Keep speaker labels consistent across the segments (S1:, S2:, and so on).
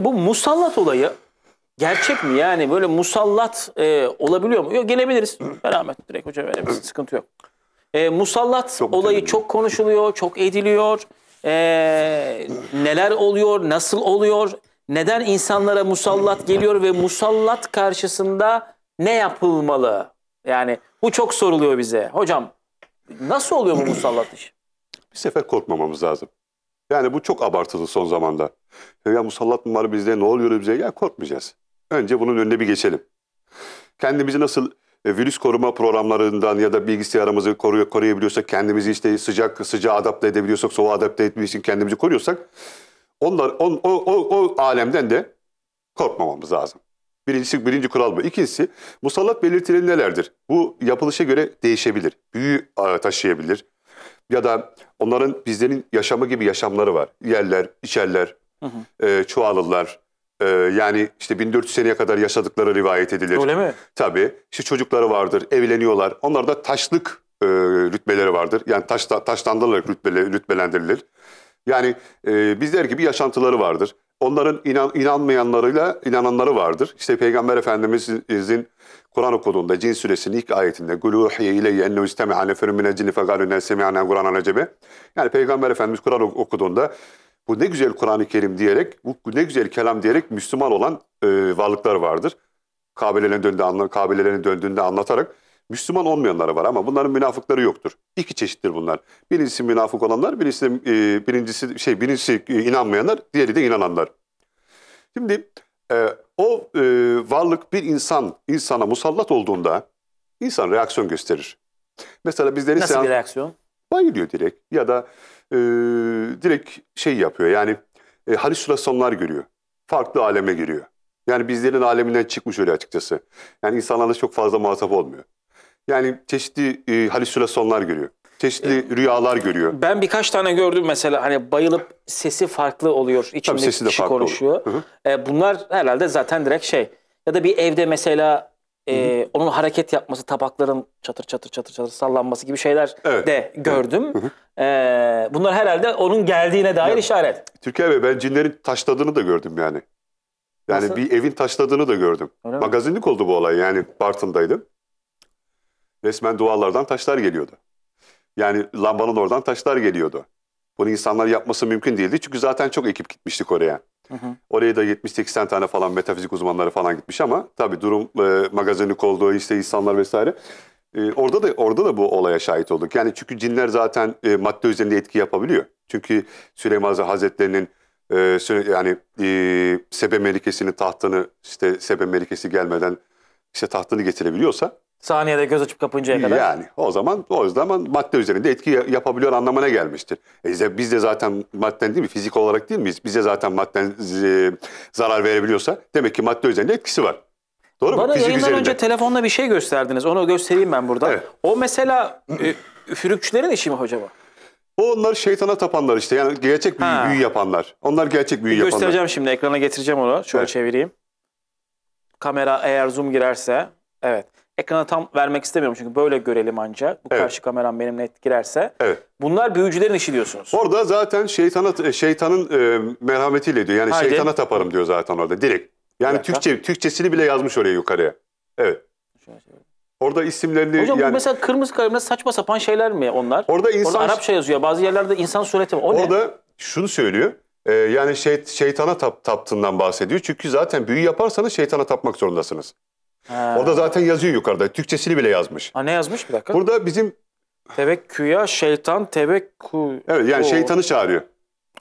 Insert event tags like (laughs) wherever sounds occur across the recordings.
S1: bu musallat olayı gerçek mi? Yani böyle musallat e, olabiliyor mu? Yok gelebiliriz. merhamet direkt hoca verebiliriz. Sıkıntı yok. E, musallat çok olayı önemli. çok konuşuluyor, çok ediliyor. E, neler oluyor, nasıl oluyor? Neden insanlara musallat geliyor ve musallat karşısında ne yapılmalı? Yani bu çok soruluyor bize. Hocam nasıl oluyor bu musallat iş?
S2: Bir sefer korkmamamız lazım. Yani bu çok abartılı son zamanda. Ya musallat mı var bizde ne oluyor bize? Ya korkmayacağız. Önce bunun önüne bir geçelim. Kendimizi nasıl e, virüs koruma programlarından ya da bilgisayarımızı koruyor, koruyabiliyorsak, kendimizi işte sıcak sıcağa adapte edebiliyorsak, soğuğa adapte etmek için kendimizi koruyorsak, onlar on, o, o, o alemden de korkmamamız lazım. Birincisi, birinci kural bu. İkincisi, musallat belirtileri nelerdir? Bu yapılışa göre değişebilir. Büyü e, taşıyabilir. Ya da onların bizlerin yaşamı gibi yaşamları var. Yerler, içerler, Hı E, ee, Çuvalılar. E, ee, yani işte 1400 seneye kadar yaşadıkları rivayet edilir. Öyle mi? Tabii. İşte çocukları vardır, evleniyorlar. Onlar da taşlık e, rütbeleri vardır. Yani taşta, taşlandırılarak rütbele, rütbelendirilir. Yani e, bizler gibi yaşantıları vardır. Onların inan, inanmayanlarıyla inananları vardır. İşte Peygamber Efendimiz'in Kur'an okuduğunda Cin suresinin ilk ayetinde "Guluhiye ileyye ennehu istemi'a neferun minel cinni fegalu ne semi'ana Kur'an acebe." Yani Peygamber Efendimiz Kur'an okuduğunda bu ne güzel Kur'an-ı Kerim diyerek, bu ne güzel kelam diyerek Müslüman olan e, varlıklar vardır. Kabilelerine döndüğünde, kabilelerine döndüğünde anlatarak Müslüman olmayanları var ama bunların münafıkları yoktur. İki çeşittir bunlar. Birincisi münafık olanlar, birincisi e, birincisi şey birincisi e, inanmayanlar, diğeri de inananlar. Şimdi e, o e, varlık bir insan insana musallat olduğunda insan reaksiyon gösterir. Mesela bizleri Nasıl bir reaksiyon? Bayılıyor direkt ya da e, direkt şey yapıyor yani e, halüsinasyonlar görüyor. Farklı aleme giriyor. Yani bizlerin aleminden çıkmış öyle açıkçası. Yani insanlarla çok fazla muhatap olmuyor. Yani çeşitli e, halüsinasyonlar görüyor. Çeşitli e, rüyalar görüyor. Ben birkaç tane gördüm mesela hani bayılıp sesi farklı oluyor. İçimdeki Tabii sesi de kişi farklı konuşuyor.
S1: Hı hı. E, bunlar herhalde zaten direkt şey. Ya da bir evde mesela e, onun hareket yapması, tabakların çatır çatır çatır çatır sallanması gibi şeyler Evet. de gördüm. E, bunlar herhalde onun geldiğine dair Ya- işaret.
S2: Türkiye Bey ben cinlerin taşladığını da gördüm yani. Yani Nasıl? bir evin taşladığını da gördüm. Öyle mi? Magazinlik oldu bu olay yani Bartın'daydım. Resmen duvarlardan taşlar geliyordu. Yani lambanın oradan taşlar geliyordu. Bunu insanlar yapması mümkün değildi çünkü zaten çok ekip gitmiştik oraya. Hı hı. Oraya da 70-80 tane falan metafizik uzmanları falan gitmiş ama tabii durum e, magazinlik olduğu işte insanlar vesaire. E, orada da orada da bu olaya şahit olduk. Yani çünkü cinler zaten e, madde üzerinde etki yapabiliyor. Çünkü Süleyman Hazretleri'nin e, yani e, Sebe Melikesi'nin tahtını işte Sebe Melikesi gelmeden işte tahtını getirebiliyorsa
S1: Saniyede göz açıp kapıncaya kadar. Yani
S2: o zaman o zaman madde üzerinde etki yapabiliyor anlamına gelmiştir. E biz de zaten madden değil mi? Fizik olarak değil miyiz? Bize zaten madden zarar verebiliyorsa demek ki madde üzerinde etkisi var.
S1: Doğru Bana mu? Fizik yayından üzerinde. önce telefonla bir şey gösterdiniz.
S2: Onu göstereyim ben burada. Evet. O mesela e,
S1: üfürükçülerin işi mi acaba?
S2: O onlar şeytana tapanlar işte. Yani gerçek büyü, büyü yapanlar. Onlar gerçek büyü yapanlar. Göstereceğim
S1: şimdi. Ekrana getireceğim onu. Şöyle evet. çevireyim. Kamera eğer zoom girerse. Evet ekrana tam vermek istemiyorum çünkü böyle görelim anca. Bu evet. karşı kameram benimle girerse.
S2: Evet. Bunlar büyücülerin işi diyorsunuz. Orada zaten şeytana, e, şeytanın e, merhametiyle diyor. Yani Haydi. şeytana taparım diyor zaten orada direkt. Yani Türkçe, Türkçesini bile yazmış oraya yukarıya. Evet. Orada isimlerini... Hocam yani, bu
S1: mesela kırmızı kalemle saçma sapan şeyler mi onlar? Orada insan... Orada Arapça
S2: yazıyor. Bazı yerlerde insan sureti var. O orada ne? şunu söylüyor. E, yani şey, şeytana tap, taptığından bahsediyor. Çünkü zaten büyü yaparsanız şeytana tapmak zorundasınız. Ha. Orada zaten yazıyor yukarıda. Türkçesini bile yazmış. Ha ne yazmış bir dakika? Burada bizim... Tevekküya şeytan tevekkü... Evet yani şeytanı çağırıyor.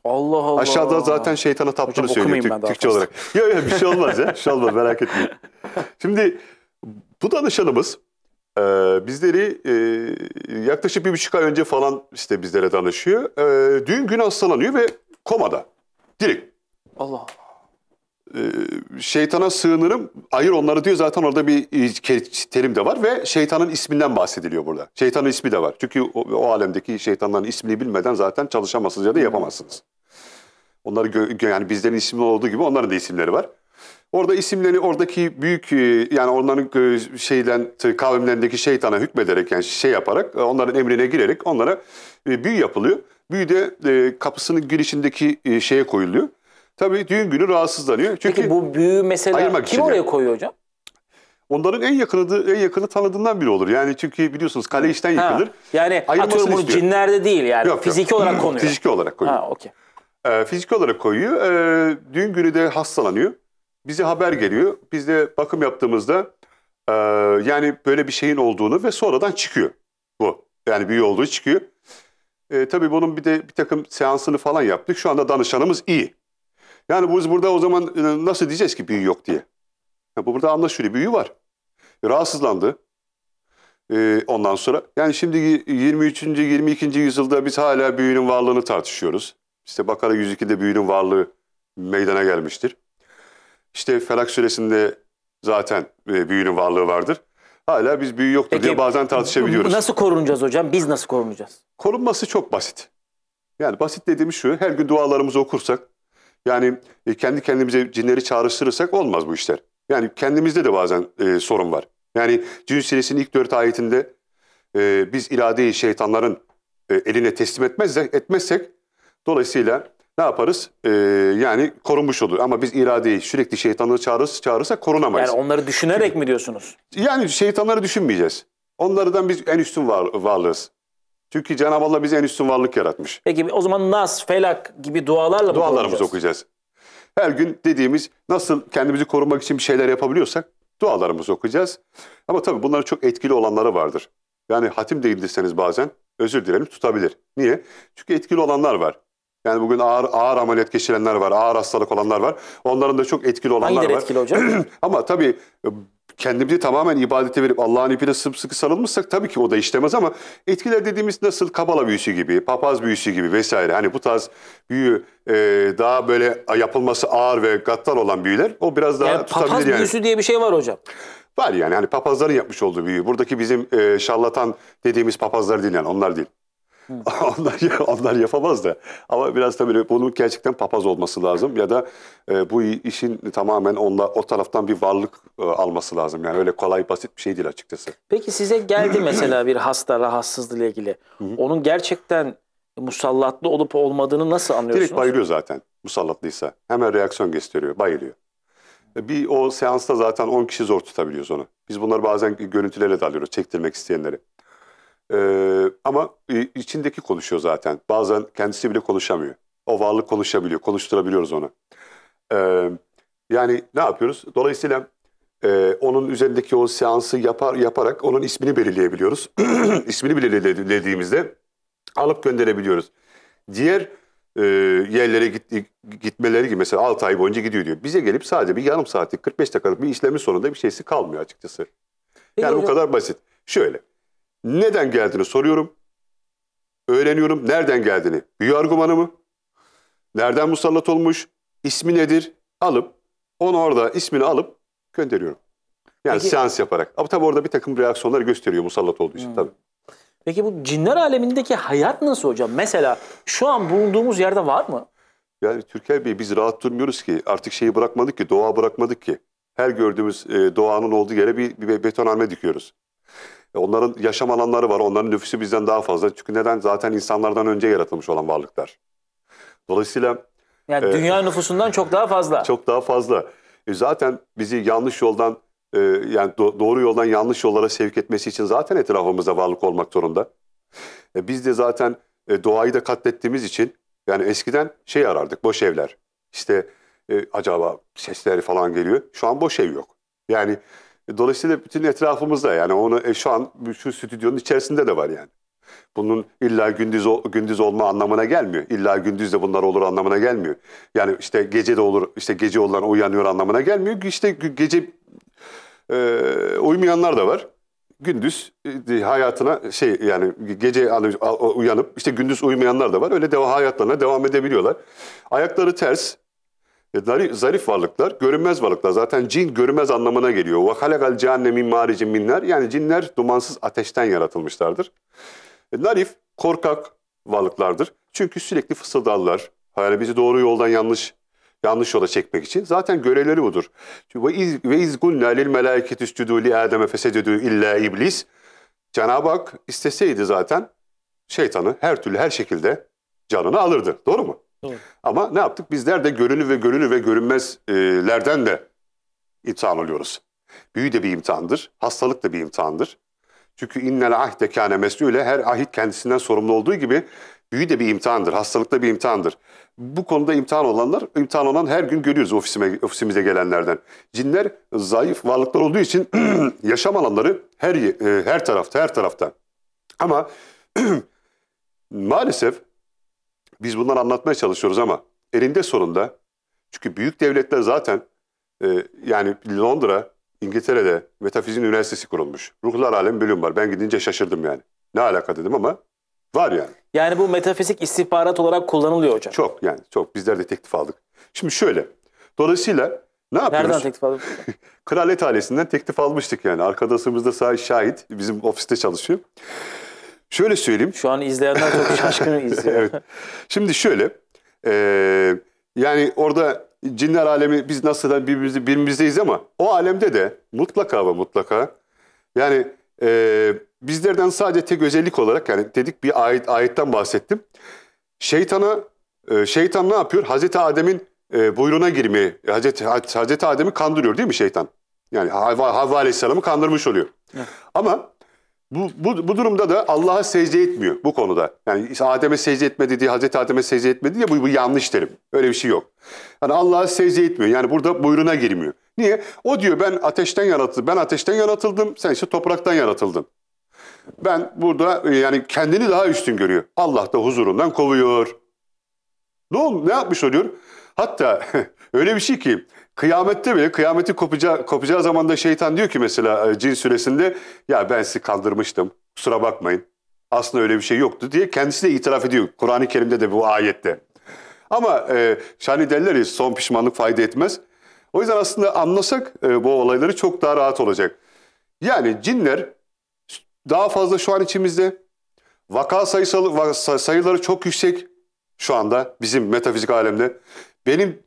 S2: Allah Allah. Aşağıda zaten şeytana taptığını Hocam, söylüyor Türk, Türkçe olarak. Yok yok bir şey olmaz ya. Bir şey olmaz merak etmeyin. (laughs) Şimdi bu danışanımız e, bizleri e, yaklaşık bir buçuk ay önce falan işte bizlere danışıyor. E, düğün gün hastalanıyor ve komada. Direkt. Allah ee, şeytana sığınırım, Hayır onları diyor zaten orada bir e, terim de var ve şeytanın isminden bahsediliyor burada. Şeytanın ismi de var. Çünkü o, o alemdeki şeytanların ismini bilmeden zaten çalışamazsınız ya da yapamazsınız. Onlar yani bizlerin isimli olduğu gibi onların da isimleri var. Orada isimleri oradaki büyük e, yani onların şeyden kavimlerindeki şeytana hükmederek yani şey yaparak e, onların emrine girerek onlara büyü yapılıyor. Büyü de kapısının girişindeki şeye koyuluyor. Tabii düğün günü rahatsızlanıyor. Çünkü Peki bu büyü mesela kim oraya koyuyor hocam? Onların en yakını en yakını tanıdığından biri olur. Yani çünkü biliyorsunuz kale işten yıkılır. yani atıyorum bunu istiyor. cinlerde değil yani yok, fiziki yok. olarak (clears throat) konuyor. Fiziki olarak koyuyor. Ha okey. Ee, fiziki olarak koyuyor. Ee, düğün günü de hastalanıyor. Bize haber geliyor. Biz de bakım yaptığımızda e, yani böyle bir şeyin olduğunu ve sonradan çıkıyor bu. Yani büyü olduğu çıkıyor. E, tabii bunun bir de bir takım seansını falan yaptık. Şu anda danışanımız iyi. Yani biz burada o zaman e, nasıl diyeceğiz ki büyü yok diye. Ya bu burada anlaşılıyor büyü var. Rahatsızlandı. Ee, ondan sonra yani şimdi 23. 22. yüzyılda biz hala büyünün varlığını tartışıyoruz. İşte Bakara 102'de büyünün varlığı meydana gelmiştir. İşte Felak suresinde zaten e, büyünün varlığı vardır. Hala biz büyü yoktur Peki, diye bazen tartışabiliyoruz. Nasıl korunacağız hocam? Biz nasıl korunacağız? Korunması çok basit. Yani basit dediğim şu, her gün dualarımızı okursak yani e, kendi kendimize cinleri çağrıştırırsak olmaz bu işler. Yani kendimizde de bazen e, sorun var. Yani Cin Suresinin ilk dört ayetinde e, biz iradeyi şeytanların e, eline teslim etmezsek, etmezsek dolayısıyla ne yaparız? Ee, yani korunmuş olur. Ama biz iradeyi sürekli şeytanları çağırırız, çağırırsak korunamayız. Yani onları düşünerek Çünkü, mi diyorsunuz? Yani şeytanları düşünmeyeceğiz. Onlardan biz en üstün var, varlığız. Çünkü Cenab-ı Allah bizi en üstün varlık yaratmış.
S1: Peki o zaman nas, felak gibi dualarla mı Dualarımızı
S2: okuyacağız. Her gün dediğimiz nasıl kendimizi korumak için bir şeyler yapabiliyorsak dualarımızı okuyacağız. Ama tabii bunların çok etkili olanları vardır. Yani hatim de indirseniz bazen özür dilerim tutabilir. Niye? Çünkü etkili olanlar var. Yani bugün ağır, ağır ameliyat geçirenler var, ağır hastalık olanlar var. Onların da çok etkili olanlar Hangileri var. etkili hocam? (clears throat) Ama tabii kendimizi tamamen ibadete verip Allah'ın ipine sımsıkı sarılmışsak tabii ki o da işlemez ama etkiler dediğimiz nasıl kabala büyüsü gibi, papaz büyüsü gibi vesaire. Hani bu tarz büyü e, daha böyle yapılması ağır ve gattar olan büyüler o biraz daha yani tutabilir papaz yani. büyüsü diye bir şey var hocam. Var yani hani papazların yapmış olduğu büyü. Buradaki bizim e, şarlatan dediğimiz papazlar değil yani onlar değil. (laughs) onlar, onlar yapamaz da. Ama biraz tabii böyle bunun gerçekten papaz olması lazım. Ya da e, bu işin tamamen onla, o taraftan bir varlık e, alması lazım. Yani öyle kolay basit bir şey değil açıkçası.
S1: Peki size geldi (clears throat) mesela bir hasta rahatsızlığı ile ilgili. Onun gerçekten musallatlı olup olmadığını nasıl anlıyorsunuz? Direkt bayılıyor
S2: zaten musallatlıysa. Hemen reaksiyon gösteriyor, bayılıyor. E, bir o seansta zaten 10 kişi zor tutabiliyoruz onu. Biz bunları bazen görüntülerle de alıyoruz çektirmek isteyenleri. Ee, ama e, içindeki konuşuyor zaten. Bazen kendisi bile konuşamıyor. O varlık konuşabiliyor, konuşturabiliyoruz onu. Ee, yani ne yapıyoruz? Dolayısıyla e, onun üzerindeki o seansı yapar yaparak onun ismini belirleyebiliyoruz. (clears throat) İsmini belirlediğimizde alıp gönderebiliyoruz. Diğer e, yerlere git, gitmeleri gibi mesela 6 ay boyunca gidiyor diyor. Bize gelip sadece bir yarım saatlik 45 dakikalık bir işlemin sonunda bir şeysi kalmıyor açıkçası. Yani Peki, bu kadar basit. Şöyle neden geldiğini soruyorum. Öğreniyorum nereden geldiğini. Büyü argümanı mı? Nereden musallat olmuş? İsmi nedir? Alıp onu orada ismini alıp gönderiyorum. Yani Peki, seans yaparak. Ama tabii orada bir takım reaksiyonlar gösteriyor musallat olduğu için hmm. tabii.
S1: Peki bu cinler alemindeki hayat nasıl hocam? Mesela şu an bulunduğumuz yerde var mı?
S2: Yani Türker Bey biz rahat durmuyoruz ki. Artık şeyi bırakmadık ki, doğa bırakmadık ki. Her gördüğümüz e, doğanın olduğu yere bir, bir betonarme dikiyoruz. E, onların yaşam alanları var. Onların nüfusu bizden daha fazla. Çünkü neden? Zaten insanlardan önce yaratılmış olan varlıklar. Dolayısıyla... Yani e, dünya nüfusundan çok daha fazla. (laughs) Çok daha fazla. E, zaten bizi yanlış yoldan, e, yani do doğru yoldan yanlış yollara sevk etmesi için zaten etrafımızda varlık olmak zorunda. E, biz de zaten e, doğayı da katlettiğimiz için, yani eskiden şey arardık, boş evler. İşte e, acaba sesleri falan geliyor. Şu an boş ev yok. Yani e, dolayısıyla bütün etrafımızda yani onu e, şu an şu stüdyonun içerisinde de var yani. Bunun illa gündüz gündüz olma anlamına gelmiyor. İlla gündüz de bunlar olur anlamına gelmiyor. Yani işte gece de olur, işte gece olan uyanıyor anlamına gelmiyor. İşte gece e, uyumayanlar da var. Gündüz e, hayatına şey yani gece uyanıp işte gündüz uyumayanlar da var. Öyle deva hayatlarına devam edebiliyorlar. Ayakları ters, e, zarif varlıklar, görünmez varlıklar. Zaten cin görünmez anlamına geliyor. وَخَلَقَ الْجَانَّ مِنْ مَارِجٍ minler. Yani cinler dumansız ateşten yaratılmışlardır. E, narif, korkak varlıklardır. Çünkü sürekli fısıldarlar. Yani bizi doğru yoldan yanlış yanlış yola çekmek için. Zaten görevleri budur. Ve iz gunna lil melâiketi üstüdû li âdeme fesedüdû illa iblis. Cenab-ı Hak isteseydi zaten şeytanı her türlü her şekilde canını alırdı. Doğru mu? Ama ne yaptık? Bizler de görünü ve görünü ve görünmezlerden de imtihan oluyoruz. Büyü de bir imtihandır, hastalık da bir imtihandır. Çünkü innel ahde kâne mes'ûle her ahit kendisinden sorumlu olduğu gibi büyü de bir imtihandır, hastalık da bir imtihandır. Bu konuda imtihan olanlar, imtihan olan her gün görüyoruz ofisime, ofisimize gelenlerden. Cinler zayıf varlıklar olduğu için (clears throat) yaşam alanları her e, her tarafta, her tarafta. Ama (clears throat) maalesef biz bunları anlatmaya çalışıyoruz ama elinde sonunda çünkü büyük devletler zaten e, yani Londra, İngiltere'de metafizik üniversitesi kurulmuş. Ruhlar alem bölüm var. Ben gidince şaşırdım yani. Ne alaka dedim ama var yani. Yani bu metafizik istihbarat olarak kullanılıyor hocam. Çok yani çok. Bizler de teklif aldık. Şimdi şöyle. Dolayısıyla ne yapıyoruz? Nereden teklif aldık? (laughs) Kraliyet ailesinden teklif almıştık yani. Arkadaşımız da sahip şahit. Bizim ofiste çalışıyor. Şöyle söyleyeyim. Şu an izleyenler çok şaşkın (laughs) izliyor. evet. Şimdi şöyle. E, yani orada cinler alemi biz nasıl da birbirimizi, birbirimizdeyiz ama o alemde de mutlaka ve mutlaka yani e, bizlerden sadece tek özellik olarak yani dedik bir ayet, ayetten bahsettim. Şeytana e, şeytan ne yapıyor? Hazreti Adem'in e, buyruğuna girmeyi, Hazreti, Hazreti Adem'i kandırıyor değil mi şeytan? Yani Havva, Havva Aleyhisselam'ı kandırmış oluyor. Evet. Ama bu, bu, bu durumda da Allah'a secde etmiyor bu konuda. Yani Adem'e secde etmedi diye Hazreti Adem'e secde etmedi diye bu, bu yanlış terim. Öyle bir şey yok. Yani Allah'a secde etmiyor. Yani burada buyruğuna girmiyor. Niye? O diyor ben ateşten yaratıldım. Ben ateşten yaratıldım. Sen işte topraktan yaratıldın. Ben burada e, yani kendini daha üstün görüyor. Allah da huzurundan kovuyor. Ne, oldu, ne yapmış oluyor? Hatta (laughs) öyle bir şey ki Kıyamette bile kıyameti kopacağı, kopacağı zaman da şeytan diyor ki mesela e, cin süresinde ya ben sizi kandırmıştım kusura bakmayın. Aslında öyle bir şey yoktu diye kendisi de itiraf ediyor. Kur'an-ı Kerim'de de bu ayette. Ama e, şani derler ya son pişmanlık fayda etmez. O yüzden aslında anlasak e, bu olayları çok daha rahat olacak. Yani cinler daha fazla şu an içimizde. Vaka sayısalı, sayıları çok yüksek şu anda bizim metafizik alemde. Benim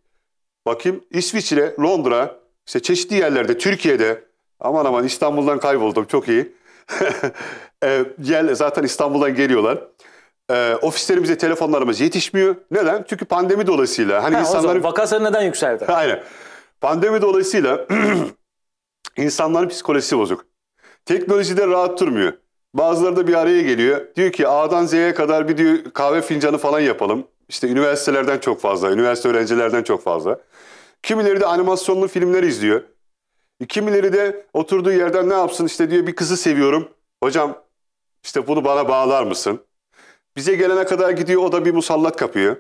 S2: Bakayım İsviçre, Londra, işte çeşitli yerlerde, Türkiye'de. Aman aman İstanbul'dan kayboldum çok iyi. (laughs) e, gel, zaten İstanbul'dan geliyorlar. E, ofislerimize telefonlarımız yetişmiyor. Neden? Çünkü pandemi dolayısıyla. Hani ha, insanların... Vaka sayı neden
S1: yükseldi? (laughs) Aynen.
S2: Pandemi dolayısıyla (clears throat) insanların psikolojisi bozuk. Teknolojide rahat durmuyor. Bazıları da bir araya geliyor. Diyor ki A'dan Z'ye kadar bir diyor, kahve fincanı falan yapalım. İşte üniversitelerden çok fazla, üniversite öğrencilerden çok fazla. Kimileri de animasyonlu filmler izliyor. E, kimileri de oturduğu yerden ne yapsın işte diyor bir kızı seviyorum. Hocam işte bunu bana bağlar mısın? Bize gelene kadar gidiyor o da bir musallat kapıyor.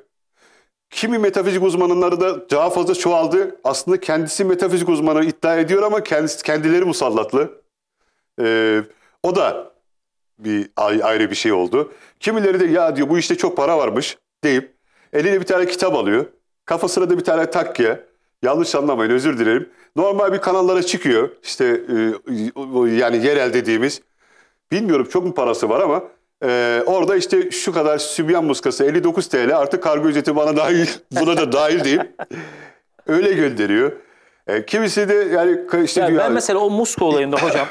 S2: Kimi metafizik uzmanları da daha fazla çoğaldı. Aslında kendisi metafizik uzmanı iddia ediyor ama kendisi, kendileri musallatlı. Ee, o da bir ayrı bir şey oldu. Kimileri de ya diyor bu işte çok para varmış deyip eline bir tane kitap alıyor. Kafasına da bir tane takya. Yanlış anlamayın özür dilerim. Normal bir kanallara çıkıyor. İşte e, yani yerel dediğimiz. Bilmiyorum çok mu parası var ama e, orada işte şu kadar sübyan muskası 59 TL artık kargo ücreti bana dahil (laughs) buna da dahil diyeyim. Öyle gönderiyor. E, kimisi de yani işte ya diyor, ben mesela o muska olayında hocam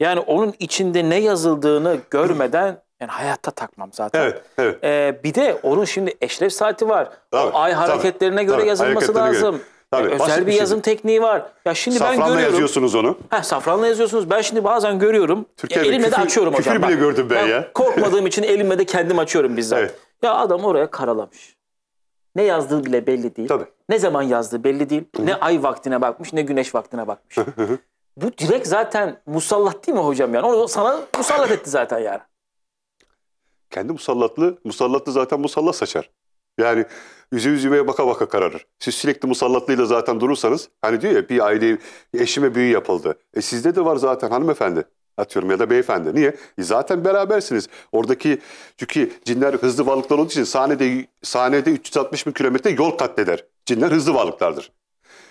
S2: yani onun içinde
S1: ne yazıldığını görmeden yani hayatta takmam zaten. Evet, evet. Ee, bir de onun şimdi eşref saati var. Tabii, o ay hareketlerine tabii, göre tabii, yazılması lazım. Göre. Tabii, yani özel bir, şey yazım şey. tekniği var. Ya şimdi safranla ben görüyorum. yazıyorsunuz onu. Ha safranla yazıyorsunuz. Ben şimdi bazen görüyorum. Türkiye'de elimle küfür, de açıyorum küfür hocam. Küfür bile Bak, gördüm ben, ben ya. (laughs) Korkmadığım için elimle de kendim açıyorum bizzat. Evet. Ya adam oraya karalamış. Ne yazdığı bile belli değil. Tabii. Ne zaman yazdığı belli değil. Hı. Ne ay vaktine bakmış ne güneş vaktine bakmış. Bu direkt zaten musallat değil mi hocam yani? Onu sana musallat etti zaten yani.
S2: Kendi musallatlı, musallatlı zaten musallat saçar. Yani Yüzü yüzüme baka baka kararır. Siz sürekli musallatlıyla zaten durursanız hani diyor ya bir aile eşime büyü yapıldı. E sizde de var zaten hanımefendi atıyorum ya da beyefendi. Niye? E zaten berabersiniz. Oradaki çünkü cinler hızlı varlıklar olduğu için sahnede sahnede 360 bin kilometre yol katleder. Cinler hızlı varlıklardır.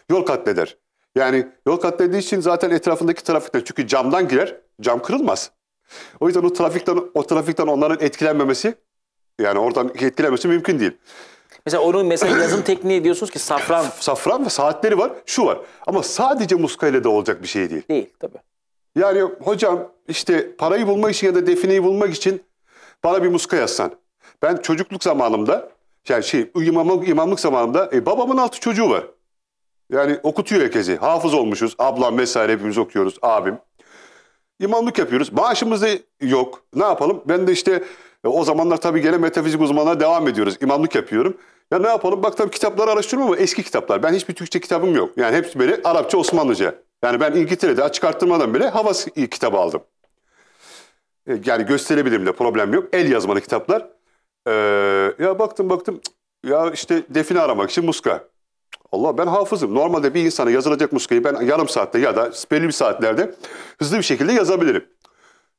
S2: Yol katleder. Yani yol katlediği için zaten etrafındaki trafikten çünkü camdan girer cam kırılmaz. O yüzden o trafikten o trafikten onların etkilenmemesi yani oradan etkilenmesi mümkün değil. Mesela onun mesela yazım tekniği diyorsunuz ki safran. safran ve saatleri var, şu var. Ama sadece muskayla da olacak bir şey değil. Değil tabii. Yani hocam işte parayı bulmak için ya da defineyi bulmak için bana bir muska yazsan. Ben çocukluk zamanımda yani şey imamlık, imamlık zamanımda e, babamın altı çocuğu var. Yani okutuyor herkesi. Hafız olmuşuz. Ablam vesaire hepimiz okuyoruz. Abim. İmamlık yapıyoruz. Maaşımız da yok. Ne yapalım? Ben de işte e, o zamanlar tabii gene metafizik uzmanlığa devam ediyoruz. İmamlık yapıyorum. Ya ne yapalım? Bak tabii kitapları araştırma ama eski kitaplar. Ben hiçbir Türkçe kitabım yok. Yani hepsi böyle Arapça, Osmanlıca. Yani ben İngiltere'de açık arttırmadan bile havas kitabı aldım. E, yani gösterebilirim de problem yok. El yazmalı kitaplar. Ee, ya baktım baktım ya işte define aramak için muska. Allah ben hafızım. Normalde bir insana yazılacak muskayı ben yarım saatte ya da belli bir saatlerde hızlı bir şekilde yazabilirim.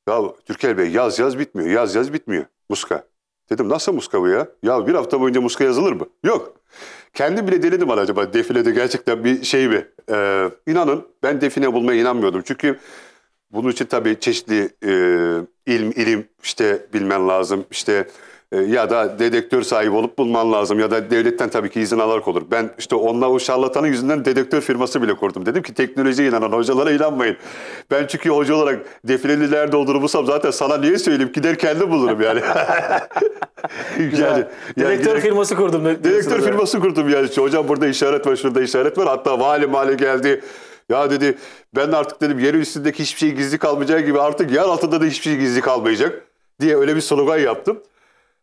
S2: Ya Türker Bey yaz yaz bitmiyor, yaz yaz bitmiyor muska. Dedim nasıl muska bu ya? Ya bir hafta boyunca muska yazılır mı? Yok. Kendim bile denedim bana acaba defilede gerçekten bir şey mi? Ee, inanın ben define bulmaya inanmıyordum. Çünkü bunun için tabii çeşitli e, ilim, ilim işte bilmen lazım. İşte e, ya da dedektör sahibi olup bulman lazım ya da devletten tabii ki izin alarak olur. Ben işte onunla o şarlatanın yüzünden dedektör firması bile kurdum. Dedim ki teknolojiye inanan hocalara inanmayın. Ben çünkü hoca olarak defileliler doldurursam zaten sana niye söyleyeyim gider kendi bulurum yani. (laughs) Güzel. yani, direktör yani, firması kurdum. Direktör yani. firması kurdum yani. Hocam burada işaret var, şurada işaret var. Hatta vali mali geldi. Ya dedi ben artık dedim yerin üstündeki hiçbir şey gizli kalmayacağı gibi artık yer altında da hiçbir şey gizli kalmayacak diye öyle bir slogan yaptım.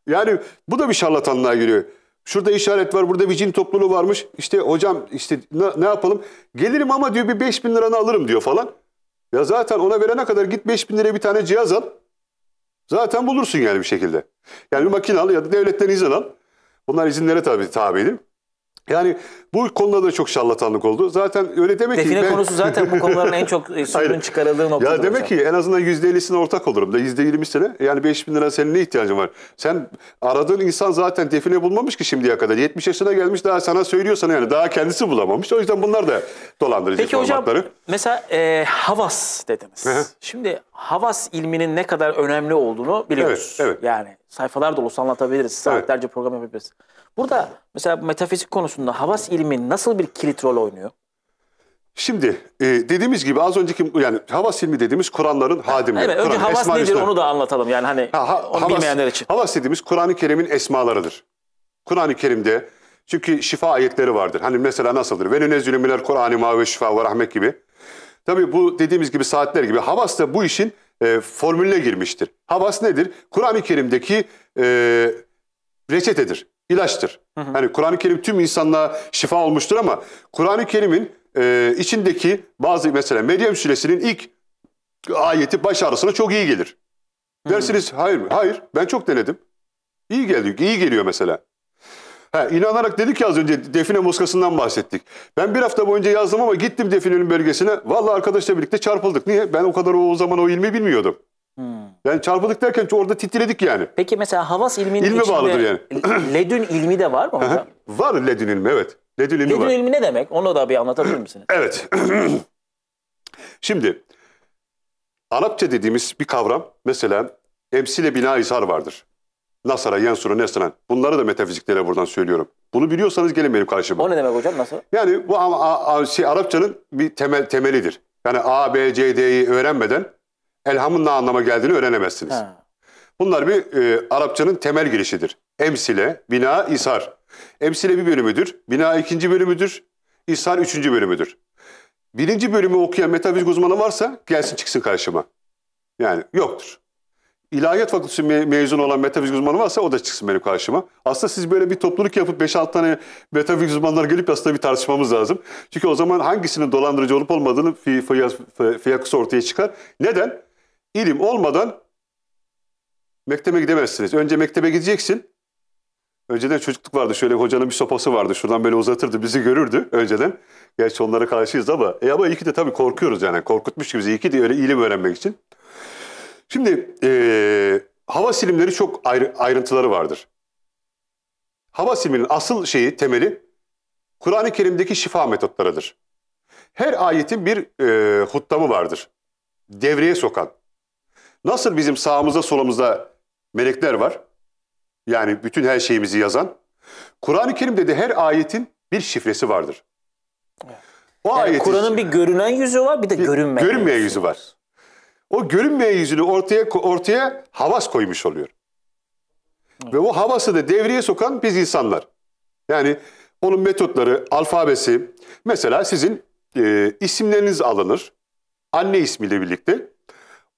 S2: Yani bu da bir şarlatanlığa giriyor. Şurada işaret var, burada bir cin topluluğu varmış. İşte hocam işte ne, ne yapalım? Gelirim ama diyor bir 5 bin liranı alırım diyor falan. Ya zaten ona verene kadar git 5 bin liraya bir tane cihaz al. Zaten bulursun yani bir şekilde. Yani bir makine al ya da devletten izin al. Bunlar izinlere tabi tabi tabidir. Yani bu konuda da çok şarlatanlık oldu. Zaten öyle demek Define ki... Define konusu zaten bu konuların en çok sorunun (laughs) e, çıkarıldığı nokta. Ya demek hocam. ki en azından %50'sine ortak olurum da %20'sine. Yani 5 bin lira senin ne ihtiyacın var? Sen aradığın insan zaten define bulmamış ki şimdiye kadar. 70 yaşına gelmiş daha sana söylüyorsan yani daha kendisi bulamamış. O yüzden bunlar da dolandırıcı Peki formatları. hocam
S1: mesela e, Havas dediniz. Şimdi Havas ilminin ne kadar önemli olduğunu biliyoruz. Evet, evet. Yani sayfalar dolusu anlatabiliriz. Saatlerce evet. program yapabiliriz. Burada mesela metafizik konusunda havas ilmi nasıl bir kilit rol oynuyor?
S2: Şimdi e, dediğimiz gibi az önceki yani havas ilmi dediğimiz Kur'anların hadimi. Evet, Kur önce havas Esma nedir onu
S1: da anlatalım yani hani ha, ha, onu havas, bilmeyenler
S2: için. Havas dediğimiz Kur'an-ı Kerim'in esmalarıdır. Kur'an-ı Kerim'de çünkü şifa ayetleri vardır. Hani mesela nasıldır? Ve nünezzülümüler Kur'an-ı ve şifa ve rahmet gibi. Tabii bu dediğimiz gibi saatler gibi havas da bu işin e, formülüne girmiştir. Havas nedir? Kur'an-ı Kerim'deki e, reçetedir ilaçtır. Hı hı. Hani Kur'an-ı Kerim tüm insanlığa şifa olmuştur ama Kur'an-ı Kerim'in e, içindeki bazı mesela Meryem Suresinin ilk ayeti baş ağrısına çok iyi gelir. Hı hı. Dersiniz hayır mı? Hayır. Ben çok denedim. İyi geliyor. İyi geliyor mesela. Ha, inanarak dedik ya az önce define muskasından bahsettik. Ben bir hafta boyunca yazdım ama gittim definenin bölgesine. Vallahi arkadaşla birlikte çarpıldık. Niye? Ben o kadar o zaman o ilmi bilmiyordum. Yani çarpılık derken orada titredik yani. Peki mesela havas ilminin İlme içinde bağlıdır yani. ledün
S1: ilmi de var mı hocam? var
S2: ledün ilmi evet. Ledün ilmi ledün var. ilmi
S1: ne demek? Onu
S2: da bir anlatabilir misiniz? (clears throat) evet. (clears throat) Şimdi Arapça dediğimiz bir kavram mesela emsile bina izhar vardır. Nasara, Yansur'a, Nesran. Bunları da metafiziklere buradan söylüyorum. Bunu biliyorsanız gelin benim karşıma. O ne demek hocam nasıl? Yani bu a, a, şey, Arapçanın bir temel temelidir. Yani A, B, C, D'yi öğrenmeden elhamın ne anlama geldiğini öğrenemezsiniz. Ha. Bunlar bir e, Arapçanın temel girişidir. Emsile, bina, ishar. Emsile bir bölümüdür, bina ikinci bölümüdür, ishar üçüncü bölümüdür. Birinci bölümü okuyan metafizik uzmanı varsa gelsin çıksın karşıma. Yani yoktur. İlahiyat Fakültesi me mezunu olan metafizik uzmanı varsa o da çıksın benim karşıma. Aslında siz böyle bir topluluk yapıp 5-6 tane metafizik uzmanlar gelip aslında bir tartışmamız lazım. Çünkü o zaman hangisinin dolandırıcı olup olmadığını fiyakısı ortaya çıkar. Neden? İlim olmadan mektebe gidemezsiniz. Önce mektebe gideceksin. Önceden çocukluk vardı. Şöyle hocanın bir sopası vardı. Şuradan böyle uzatırdı. Bizi görürdü önceden. Gerçi onlara karşıyız ama. E ama iyi ki de tabii korkuyoruz yani. Korkutmuş gibi bizi. İyi ki de öyle ilim öğrenmek için. Şimdi e, hava silimleri çok ayrı, ayrıntıları vardır. Hava siliminin asıl şeyi, temeli Kur'an-ı Kerim'deki şifa metotlarıdır. Her ayetin bir e, huttamı vardır. Devreye sokan. Nasıl bizim sağımızda solumuzda melekler var? Yani bütün her şeyimizi yazan. Kur'an-ı Kerim'de de her ayetin bir şifresi vardır. O yani ayetin Kur'an'ın bir görünen yüzü var, bir de bir görünmeyen. yüzü, yüzü var. O görünmeyen yüzünü ortaya ortaya havas koymuş oluyor. Evet. Ve o havası da devreye sokan biz insanlar. Yani onun metotları, alfabesi. Mesela sizin e, isimleriniz alınır. Anne ismiyle birlikte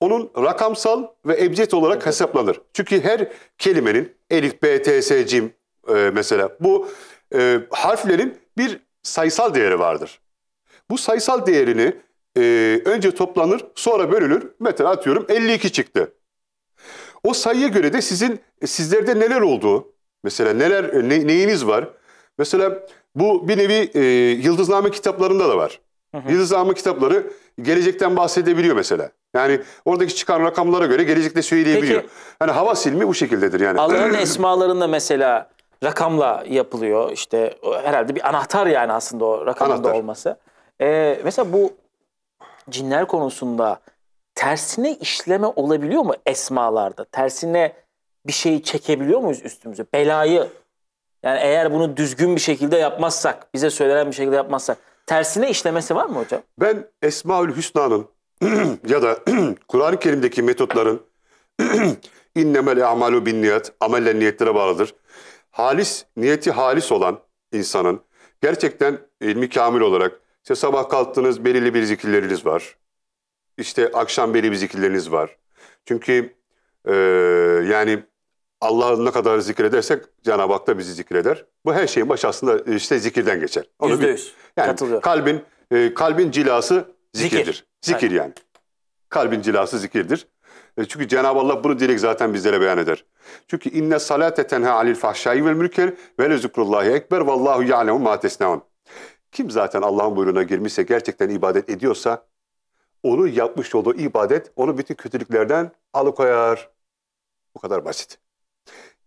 S2: onun rakamsal ve ebced olarak hesaplanır. Çünkü her kelimenin elif, b, t, s, cim e, mesela bu e, harflerin bir sayısal değeri vardır. Bu sayısal değerini e, önce toplanır sonra bölünür. Mesela atıyorum 52 çıktı. O sayıya göre de sizin sizlerde neler olduğu, mesela neler ne, neyiniz var. Mesela bu bir nevi e, yıldızname kitaplarında da var. Hı hı. Yıldızname kitapları gelecekten bahsedebiliyor mesela. Yani oradaki çıkan rakamlara göre gelecekte söyleyebiliyor. Peki, yani hava silmi bu şekildedir yani. Allah'ın (clears throat)
S1: esmalarında mesela rakamla yapılıyor. İşte herhalde bir anahtar yani aslında o rakamın olması. Ee, mesela bu cinler konusunda tersine işleme olabiliyor mu esmalarda? Tersine bir şeyi çekebiliyor muyuz üstümüze? Belayı. Yani eğer bunu düzgün bir şekilde yapmazsak, bize söylenen bir şekilde yapmazsak tersine işlemesi var
S2: mı hocam? Ben Esmaül Hüsna'nın (clears throat) ya da (clears throat) Kur'an-ı Kerim'deki metotların (clears throat) innemel amalu bin niyet, ameller niyetlere bağlıdır. Halis, niyeti halis olan insanın gerçekten ilmi kamil olarak işte sabah kalktınız belirli bir zikirleriniz var. İşte akşam belirli bir zikirleriniz var. Çünkü e, yani Allah'ı ne kadar zikredersek Cenab-ı Hak da bizi zikreder. Bu her şeyin başı aslında işte zikirden geçer. Onu %100. Bir, yani kalbin e, kalbin cilası zikirdir. Zikir. Zikir Aynen. yani. Kalbin cilası zikirdir. E çünkü Cenab-ı Allah bunu direkt zaten bizlere beyan eder. Çünkü inne salate tenha alil fahşai vel mülker ve le zikrullahi ekber vallahu ya'lemu ma tesnaun. Kim zaten Allah'ın buyruğuna girmişse gerçekten ibadet ediyorsa onu yapmış olduğu ibadet onu bütün kötülüklerden alıkoyar. Bu kadar basit.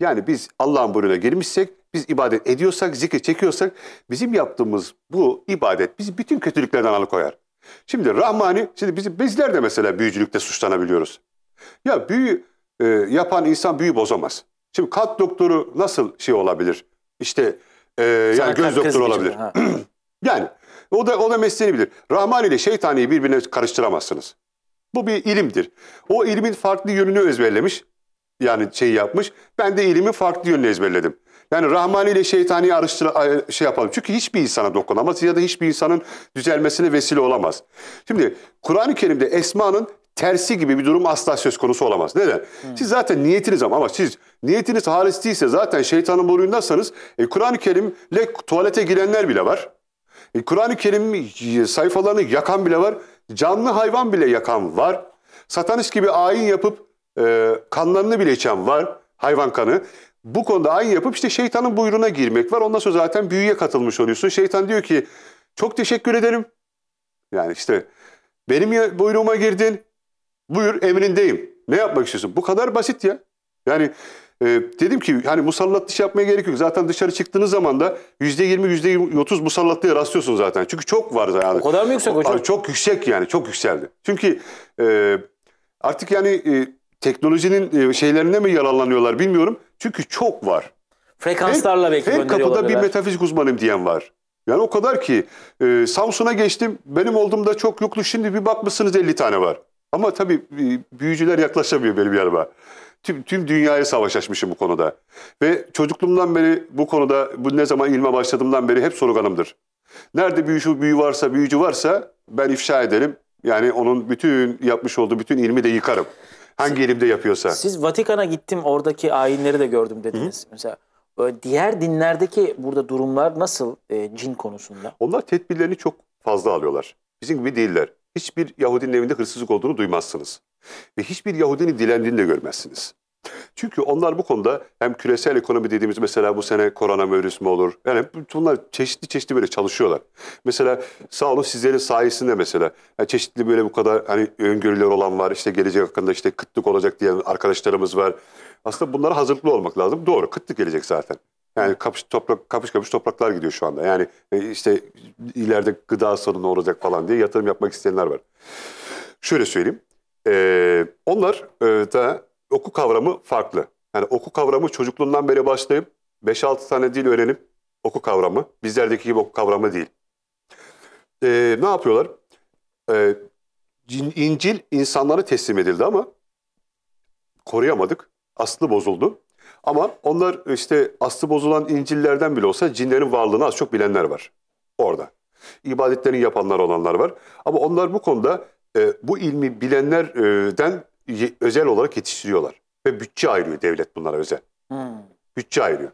S2: Yani biz Allah'ın buyruğuna girmişsek, biz ibadet ediyorsak, zikir çekiyorsak bizim yaptığımız bu ibadet bizi bütün kötülüklerden alıkoyar. Şimdi Rahmani, şimdi biz, bizler de mesela büyücülükte suçlanabiliyoruz. Ya büyü e, yapan insan büyü bozamaz. Şimdi kat doktoru nasıl şey olabilir? İşte e, yani göz doktoru olabilir. Için, (clears throat) yani o da o da mesleğini bilir. Rahmani ile şeytaniyi birbirine karıştıramazsınız. Bu bir ilimdir. O ilmin farklı yönünü ezberlemiş. Yani şey yapmış. Ben de ilimin farklı yönünü ezberledim. Yani Rahmani ile şeytani arıştıra, şey yapalım. Çünkü hiçbir insana dokunamaz ya da hiçbir insanın düzelmesine vesile olamaz. Şimdi Kur'an-ı Kerim'de esmanın tersi gibi bir durum asla söz konusu olamaz. Neden? Hmm. Siz zaten niyetiniz ama, ama siz niyetiniz halis değilse zaten şeytanın boynundaysanız e, Kur'an-ı Kerim'le tuvalete girenler bile var. E, Kur'an-ı Kerim e, sayfalarını yakan bile var. Canlı hayvan bile yakan var. Satanist gibi ayin yapıp e, kanlarını bile içen var. Hayvan kanı bu konuda aynı yapıp işte şeytanın buyruğuna girmek var. Ondan sonra zaten büyüye katılmış oluyorsun. Şeytan diyor ki çok teşekkür ederim. Yani işte benim buyruğuma girdin. Buyur emrindeyim. Ne yapmak istiyorsun? Bu kadar basit ya. Yani e, dedim ki hani musallat dışı yapmaya gerek yok. Zaten dışarı çıktığınız zaman da %20, %30 musallatlığı rastlıyorsun zaten. Çünkü çok var zaten. O kadar mı yüksek hocam? Çok yüksek yani. Çok yükseldi. Çünkü e, artık yani e, teknolojinin e, şeylerine mi yalanlanıyorlar bilmiyorum. Çünkü çok var. Frekanslarla her, belki her gönderiyorlar. Her kapıda bir metafizik uzmanım diyen var. Yani o kadar ki e, Samsun'a geçtim benim olduğumda çok yoklu. şimdi bir bakmışsınız 50 tane var. Ama tabii e, büyücüler yaklaşamıyor benim yanıma. Tüm, tüm dünyaya savaş açmışım bu konuda. Ve çocukluğumdan beri bu konuda bu ne zaman ilme başladığımdan beri hep sloganımdır. Nerede büyücü, büyü varsa büyücü varsa ben ifşa ederim. Yani onun bütün yapmış olduğu bütün ilmi de yıkarım. Hangi siz, elimde yapıyorsa. Siz
S1: Vatikan'a gittim oradaki ayinleri de gördüm dediniz. Hı? Mesela diğer dinlerdeki burada durumlar nasıl e, cin konusunda? Onlar tedbirlerini çok
S2: fazla alıyorlar. Bizim gibi değiller. Hiçbir Yahudinin evinde hırsızlık olduğunu duymazsınız. Ve hiçbir Yahudinin dilendiğini de görmezsiniz. Çünkü onlar bu konuda hem küresel ekonomi dediğimiz mesela bu sene koronavirüs mü olur? Yani bunlar çeşitli çeşitli böyle çalışıyorlar. Mesela sağ olun sizlerin sayesinde mesela yani çeşitli böyle bu kadar hani öngörüler olan var. işte gelecek hakkında işte kıtlık olacak diye arkadaşlarımız var. Aslında bunlara hazırlıklı olmak lazım. Doğru kıtlık gelecek zaten. Yani kapış toprak kapış kapış topraklar gidiyor şu anda. Yani e, işte ileride gıda sorunu olacak falan diye yatırım yapmak isteyenler var. Şöyle söyleyeyim. Ee, onlar e, da oku kavramı farklı. Yani oku kavramı çocukluğundan beri başlayıp 5-6 tane dil öğrenip oku kavramı. Bizlerdeki gibi oku kavramı değil. Ee, ne yapıyorlar? Ee, İncil insanlara teslim edildi ama koruyamadık. Aslı bozuldu. Ama onlar işte aslı bozulan İncil'lerden bile olsa cinlerin varlığını az çok bilenler var orada. İbadetlerini yapanlar olanlar var. Ama onlar bu konuda e, bu ilmi bilenlerden özel olarak yetiştiriyorlar. Ve bütçe ayırıyor devlet bunlara özel. Hmm. Bütçe ayırıyor.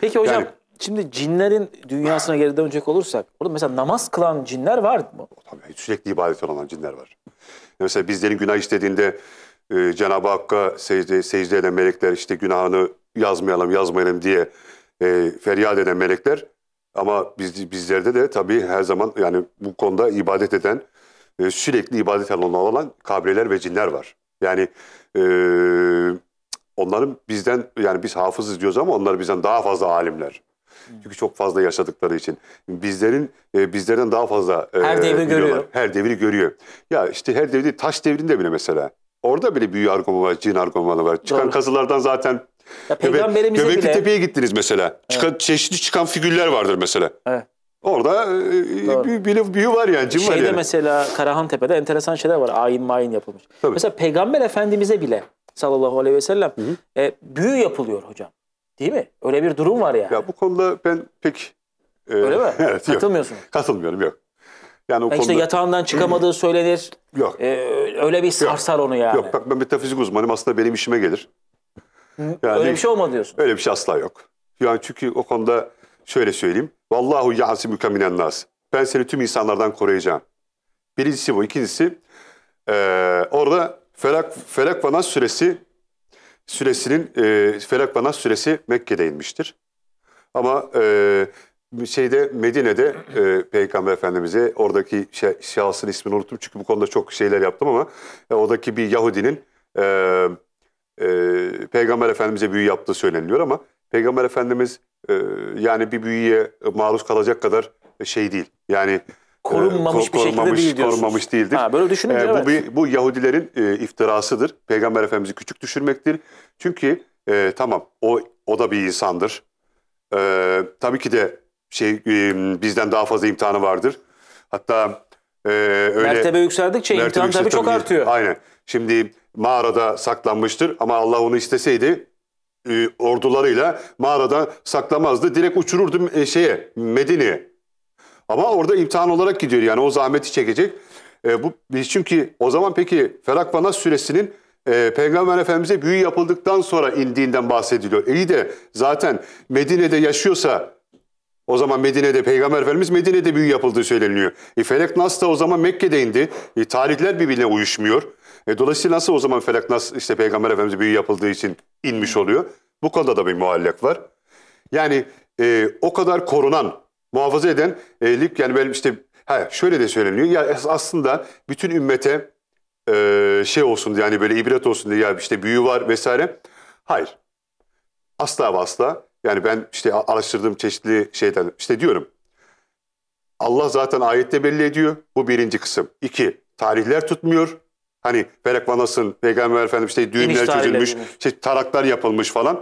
S2: Peki hocam yani,
S1: şimdi cinlerin dünyasına geri dönecek olursak orada mesela namaz kılan cinler var mı?
S2: Tabii sürekli ibadet olan cinler var. Mesela bizlerin günah işlediğinde e, Cenab-ı Hakk'a secde, secde eden melekler işte günahını yazmayalım yazmayalım diye e, feryat eden melekler ama biz, bizlerde de tabii her zaman yani bu konuda ibadet eden, e, sürekli ibadet alanı olan kabreler ve cinler var. Yani e, onların bizden yani biz hafızız diyoruz ama onlar bizden daha fazla alimler. Hmm. Çünkü çok fazla yaşadıkları için bizlerin e, bizlerden daha fazla e, her devri biliyorlar. görüyor. Her devri görüyor. Ya işte her devri taş devrinde bile mesela. Orada bile büyü argomu var, cin argomu var. Çıkan Doğru. kazılardan zaten ya Göbekli bile... Tepe'ye gittiniz mesela. Evet. çeşitli çıkan figürler vardır mesela. Evet. Orada e, e, e, bir, bir, büyü var yani, cin Şeyde var yani.
S1: mesela Karahan Tepe'de enteresan şeyler var. Ayin mayin yapılmış. Tabii. Mesela Peygamber Efendimiz'e bile sallallahu aleyhi ve sellem hı hı. E, büyü yapılıyor hocam. Değil mi? Öyle bir durum var yani. Ya bu konuda
S2: ben pek... E, Öyle mi? (laughs) evet, Katılmıyorsun. Katılmıyorum yok. Yani o yani konuda... işte yatağından çıkamadığı söylenir. Yok. E, öyle bir sarsar yok. onu yani. Yok bak ben metafizik uzmanım aslında benim işime gelir. Yani, öyle bir şey olmadı diyorsun. Öyle bir şey asla yok. Yani çünkü o konuda şöyle söyleyeyim Vallahu yahsibuke minen nas. Ben seni tüm insanlardan koruyacağım. Birincisi bu. İkincisi e, orada Felak, Felak ve Nas suresi süresinin e, Felak ve Nas suresi Mekke'de inmiştir. Ama e, şeyde Medine'de e, Peygamber Efendimiz'e oradaki şey, şahsın ismini unuttum çünkü bu konuda çok şeyler yaptım ama e, oradaki bir Yahudinin e, e, Peygamber Efendimiz'e büyü yaptığı söyleniliyor ama Peygamber Efendimiz ee, yani bir büyüye maruz kalacak kadar şey değil. Yani e, korunmamış e, bir şekilde değil Korunmamış değildir. Ha, böyle düşününce e, bu, evet. bir, bu Yahudilerin e, iftirasıdır. Peygamber Efendimiz'i küçük düşürmektir. Çünkü e, tamam o o da bir insandır. E, tabii ki de şey e, bizden daha fazla imtihanı vardır. Hatta e, öyle mertebe yükseldikçe mertebe imtihan tabii çok artıyor. Aynen. Şimdi mağarada saklanmıştır ama Allah onu isteseydi e, ordularıyla mağarada saklamazdı. Direkt uçururdu e, şeye Medine'ye. Ama orada imtihan olarak gidiyor yani o zahmeti çekecek. E, bu çünkü o zaman peki Felak ve Nas e, Peygamber Efendimiz'e büyü yapıldıktan sonra indiğinden bahsediliyor. İyi de zaten Medine'de yaşıyorsa o zaman Medine'de Peygamber Efendimiz Medine'de büyü yapıldığı söyleniyor. E, Felak Nas da o zaman Mekke'de indi. E, tarihler birbirine uyuşmuyor. E, dolayısıyla nasıl o zaman felak nasıl işte Peygamber Efendimiz'e büyü yapıldığı için inmiş oluyor? Bu konuda da bir muallak var. Yani e, o kadar korunan, muhafaza eden e, Lip yani ben işte ha, şöyle de söyleniyor. Ya aslında bütün ümmete e, şey olsun diye, yani böyle ibret olsun diye ya işte büyü var vesaire. Hayır. Asla ve asla. Yani ben işte araştırdığım çeşitli şeyden işte diyorum. Allah zaten ayette belli ediyor. Bu birinci kısım. İki, tarihler tutmuyor. Hani Berek Vanas'ın Peygamber Efendimiz işte düğünler İniş çözülmüş, işte taraklar yapılmış falan.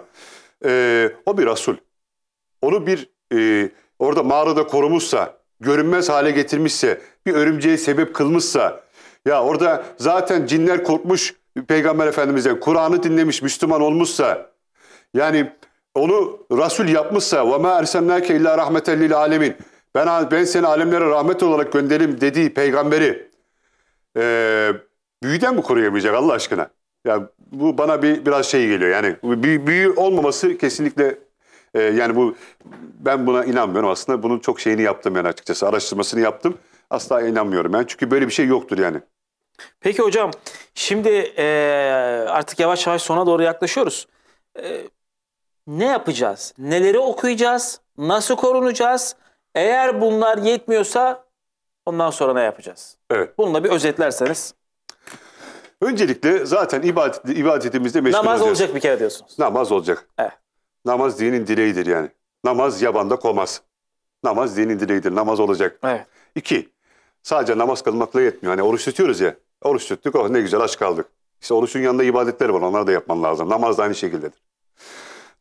S2: Ee, o bir Rasul. Onu bir e, orada mağarada korumuşsa, görünmez hale getirmişse, bir örümceği sebep kılmışsa, ya orada zaten cinler korkmuş Peygamber Efendimiz'den, Kur'an'ı dinlemiş, Müslüman olmuşsa, yani onu Rasul yapmışsa, وَمَا اَرْسَلْنَاكَ اِلَّا رَحْمَةً alemin, ben, ben seni alemlere rahmet olarak gönderim dediği peygamberi, e, büyüden mi koruyamayacak Allah aşkına? Ya bu bana bir biraz şey geliyor yani büyü, büyü olmaması kesinlikle e, yani bu ben buna inanmıyorum aslında bunun çok şeyini yaptım yani açıkçası araştırmasını yaptım asla inanmıyorum yani çünkü böyle bir şey yoktur yani.
S1: Peki hocam şimdi e, artık yavaş yavaş sona doğru yaklaşıyoruz. E, ne yapacağız? Neleri okuyacağız? Nasıl korunacağız? Eğer bunlar yetmiyorsa ondan sonra ne yapacağız?
S2: Evet. Bunu da bir özetlerseniz. Öncelikle zaten ibadet, ibadetimizde meşgul Namaz olacağız. olacak bir kere diyorsunuz. Namaz olacak. Evet. Namaz dinin dileğidir yani. Namaz yabanda komaz. Namaz dinin dileğidir. Namaz olacak. Evet. İki, sadece namaz kılmakla yetmiyor. Hani oruç tutuyoruz ya. Oruç tuttuk oh ne güzel aç kaldık. İşte oruçun yanında ibadetler var. Onları da yapman lazım. Namaz da aynı şekildedir.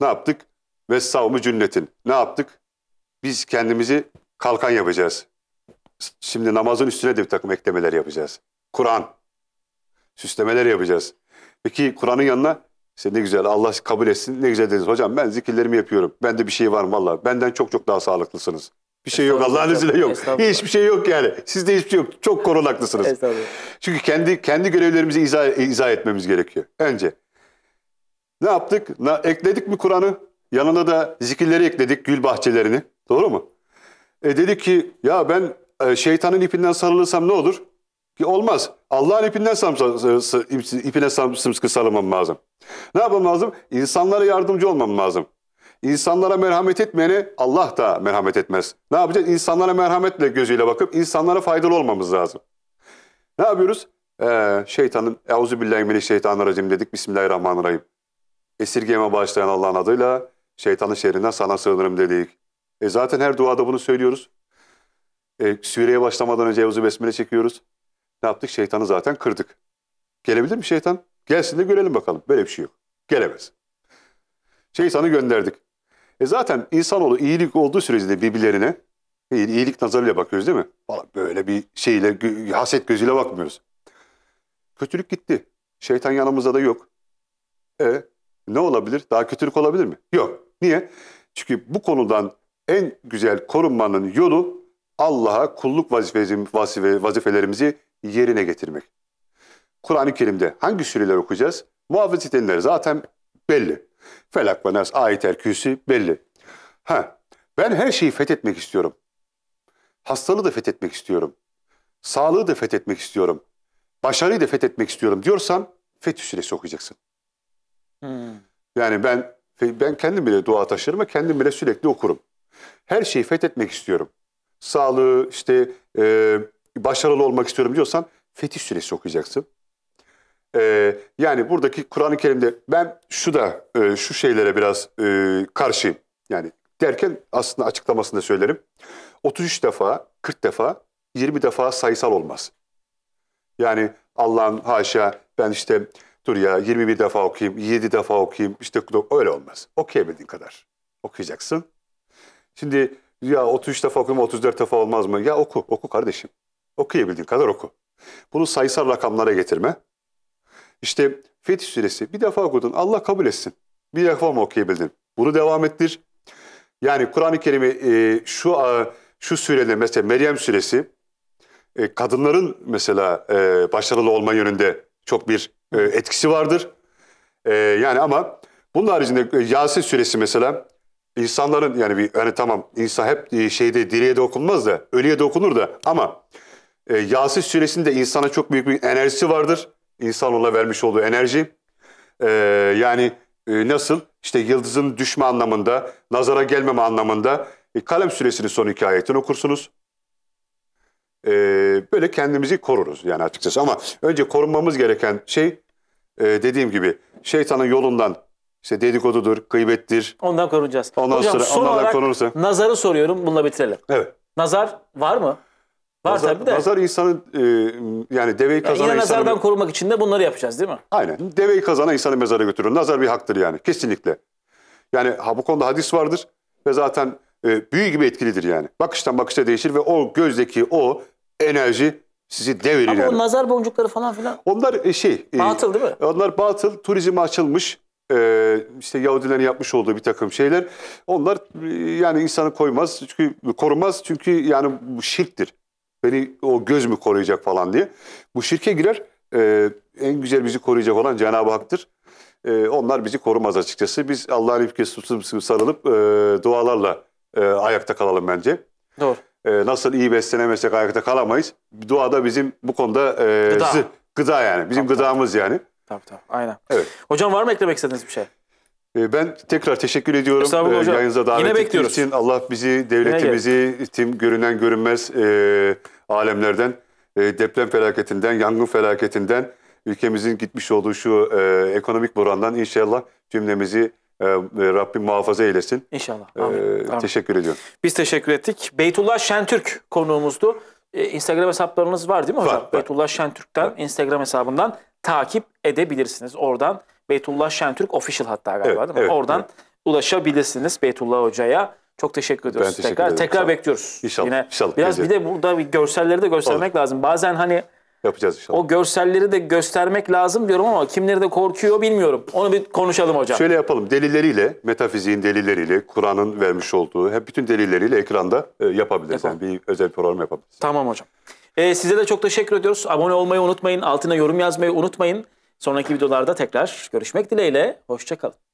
S2: Ne yaptık? Ve savmu cünnetin. Ne yaptık? Biz kendimizi kalkan yapacağız. Şimdi namazın üstüne de bir takım eklemeler yapacağız. Kur'an, süslemeler yapacağız. Peki Kur'an'ın yanına işte ne güzel Allah kabul etsin ne güzel dediniz. Hocam ben zikirlerimi yapıyorum. Bende bir şey var mı valla? Benden çok çok daha sağlıklısınız. Bir şey yok Allah'ın izniyle yok. Hiçbir şey yok yani. Sizde hiçbir şey yok. Çok korunaklısınız. Çünkü kendi kendi görevlerimizi izah, izah etmemiz gerekiyor. Önce ne yaptık? Ne, ekledik mi Kur'an'ı? Yanına da zikirleri ekledik, gül bahçelerini. Doğru mu? E dedi ki ya ben e, şeytanın ipinden sarılırsam ne olur? Ki olmaz. Allah'ın ipinden samsa, ipine sımsıkı sarılmam lazım. Ne yapmam lazım? İnsanlara yardımcı olmam lazım. İnsanlara merhamet etmeyene Allah da merhamet etmez. Ne yapacağız? İnsanlara merhametle gözüyle bakıp insanlara faydalı olmamız lazım. Ne yapıyoruz? Ee, şeytanın, euzubillahimineşşeytanirracim dedik, bismillahirrahmanirrahim. Esirgeme başlayan Allah'ın adıyla şeytanın şerrinden sana sığınırım dedik. E zaten her duada bunu söylüyoruz. E, sureye başlamadan önce Euzü Besmele çekiyoruz. Ne yaptık? Şeytanı zaten kırdık. Gelebilir mi şeytan? Gelsin de görelim bakalım. Böyle bir şey yok. Gelemez. Şeytanı gönderdik. E zaten insanoğlu iyilik olduğu sürece birbirlerine iyilik nazarıyla bakıyoruz değil mi? Valla böyle bir şeyle, haset gözüyle bakmıyoruz. Kötülük gitti. Şeytan yanımızda da yok. E ne olabilir? Daha kötülük olabilir mi? Yok. Niye? Çünkü bu konudan en güzel korunmanın yolu Allah'a kulluk vazifelerimizi yerine getirmek. Kur'an-ı Kerim'de hangi süreler okuyacağız? Muhafız edenler zaten belli. Felak ve Nas, Ayet-el Kürsü belli. Ha, ben her şeyi fethetmek istiyorum. Hastalığı da fethetmek istiyorum. Sağlığı da fethetmek istiyorum. Başarıyı da fethetmek istiyorum diyorsan Fetih Suresi okuyacaksın. Hmm. Yani ben ben kendim bile dua taşırım ve kendim bile sürekli okurum. Her şeyi fethetmek istiyorum. Sağlığı, işte e, başarılı olmak istiyorum diyorsan Fetih Suresi okuyacaksın. Ee, yani buradaki Kur'an-ı Kerim'de ben şu da e, şu şeylere biraz e, karşıyım. Yani derken aslında açıklamasında söylerim. 33 defa, 40 defa, 20 defa sayısal olmaz. Yani Allah'ın haşa ben işte dur ya 21 defa okuyayım, 7 defa okuyayım işte öyle olmaz. Okuyabildiğin kadar okuyacaksın. Şimdi ya 33 defa okuyayım 34 defa olmaz mı? Ya oku, oku kardeşim. Okuyabildiğin kadar oku. Bunu sayısal rakamlara getirme. İşte Fetih Suresi bir defa okudun Allah kabul etsin. Bir defa mı okuyabildin? Bunu devam ettir. Yani Kur'an-ı Kerim'i e, şu a, e, şu sürede mesela Meryem Suresi e, kadınların mesela e, başarılı olma yönünde çok bir e, etkisi vardır. E, yani ama bunun haricinde e, Yasin Suresi mesela insanların yani bir hani tamam insan hep e, şeyde diriye de okunmaz da ölüye de okunur da ama e, Yasin suresinde insana çok büyük bir enerjisi vardır. İnsan ona vermiş olduğu enerji. E, yani e, nasıl? İşte yıldızın düşme anlamında, nazara gelmeme anlamında e, Kalem suresinin son iki ayetini okursunuz. E, böyle kendimizi koruruz yani açıkçası. Ama önce korunmamız gereken şey e, dediğim gibi şeytanın yolundan işte dedikodudur, gıybettir.
S1: Ondan korunacağız. Ondan Hocam, sonra son olarak
S2: korunursa. nazarı soruyorum bununla bitirelim. Evet.
S1: Nazar var mı? Var nazar, tabii de. Nazar
S2: insanı e, yani deveyi kazana yani yine insanı... nazardan
S1: korumak için de bunları yapacağız değil mi?
S2: Aynen. Deveyi kazana insanı mezara götürür. Nazar bir haktır yani kesinlikle. Yani ha, bu konuda hadis vardır ve zaten e, büyü gibi etkilidir yani. Bakıştan bakışa değişir ve o gözdeki o enerji sizi devirir Ama yani. o nazar boncukları falan filan. Onlar e, şey. E, batıl değil mi? Onlar batıl. turizm açılmış e, işte Yahudilerin yapmış olduğu bir takım şeyler. Onlar e, yani insanı koymaz çünkü korumaz çünkü yani bu şirktir. Beni o göz mü koruyacak falan diye. Bu şirke girer. E, en güzel bizi koruyacak olan Cenab-ı Hak'tır. E, onlar bizi korumaz açıkçası. Biz Allah'ın ifkesi tutup sarılıp e, dualarla e, ayakta kalalım bence. Doğru. E, nasıl iyi beslenemezsek ayakta kalamayız. Dua bizim bu konuda e, gıda. Zı, gıda yani. Bizim tabii, gıdamız tabii. yani. Tabii tabii aynen. Evet. Hocam var mı eklemek istediğiniz bir şey? Ee, ben tekrar teşekkür ediyorum. Estağfurullah ee, hocam. Yayınıza davet Yine bekliyoruz. için Allah bizi, devletimizi tim görünen görünmez e, alemlerden, e, deprem felaketinden, yangın felaketinden, ülkemizin gitmiş olduğu şu e, ekonomik burandan inşallah cümlemizi e, e, Rabbim muhafaza eylesin. İnşallah. E, Amin. E, Amin. Teşekkür ediyorum.
S1: Biz teşekkür ettik. Beytullah Şentürk konuğumuzdu. E, Instagram hesaplarınız var değil mi hocam? Var, var. Beytullah Şentürk'ten var. Instagram hesabından takip edebilirsiniz. Oradan Beytullah Şentürk official hatta galiba evet, değil mi? Evet, Oradan evet. ulaşabilirsiniz Beytullah Hoca'ya. Çok teşekkür ediyoruz ben teşekkür tekrar. Ederim. Tekrar bekliyoruz. İnşallah. Yine inşallah. Biraz Gece. bir de burada bir görselleri de göstermek Olur. lazım. Bazen hani Yapacağız inşallah. O görselleri de göstermek lazım diyorum ama kimleri de korkuyor bilmiyorum. Onu bir konuşalım hocam. Şöyle
S2: yapalım. Delilleriyle, metafiziğin delilleriyle, Kur'an'ın vermiş olduğu hep bütün delilleriyle ekranda e, yapabiliriz. Yani bir özel program yapabiliriz. Tamam
S1: hocam. Ee, size de çok teşekkür ediyoruz. Abone olmayı unutmayın. Altına yorum yazmayı unutmayın. Sonraki videolarda tekrar görüşmek dileğiyle. Hoşçakalın.